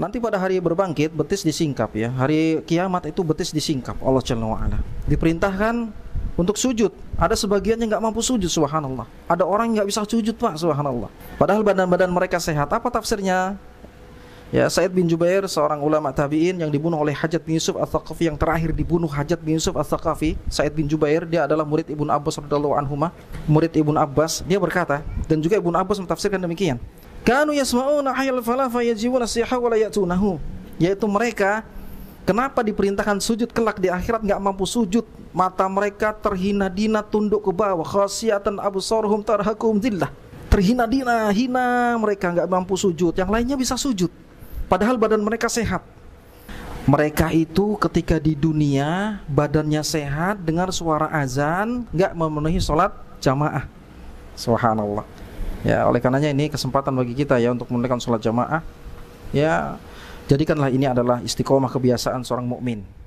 Nanti pada hari berbangkit betis disingkap ya. Hari kiamat itu betis disingkap Allah Subhanahu wa taala. Diperintahkan untuk sujud. Ada sebagian yang nggak mampu sujud subhanallah. Ada orang yang nggak bisa sujud Pak subhanallah. Padahal badan-badan mereka sehat. Apa tafsirnya? Ya, Said bin Jubair seorang ulama tabi'in yang dibunuh oleh Hajat bin Yusuf Al-Thaqafi yang terakhir dibunuh Hajat bin Yusuf Al-Thaqafi, Said bin Jubair dia adalah murid Ibnu Abbas radhiyallahu anhu, murid Ibnu Abbas, dia berkata dan juga Ibnu Abbas mentafsirkan demikian. Kanu yasma'una hayal falah yajibuna siha wa ya'tunahu. Yaitu mereka kenapa diperintahkan sujud kelak di akhirat nggak mampu sujud, mata mereka terhina dina tunduk ke bawah, khasiyatan absaruhum tarhakum dillah Terhina dina, hina mereka nggak mampu sujud. Yang lainnya bisa sujud. Padahal badan mereka sehat. Mereka itu ketika di dunia badannya sehat dengar suara azan nggak memenuhi sholat jamaah. Subhanallah. Ya, oleh karenanya ini kesempatan bagi kita ya untuk menunaikan sholat jamaah. Ya, jadikanlah ini adalah istiqomah kebiasaan seorang mukmin.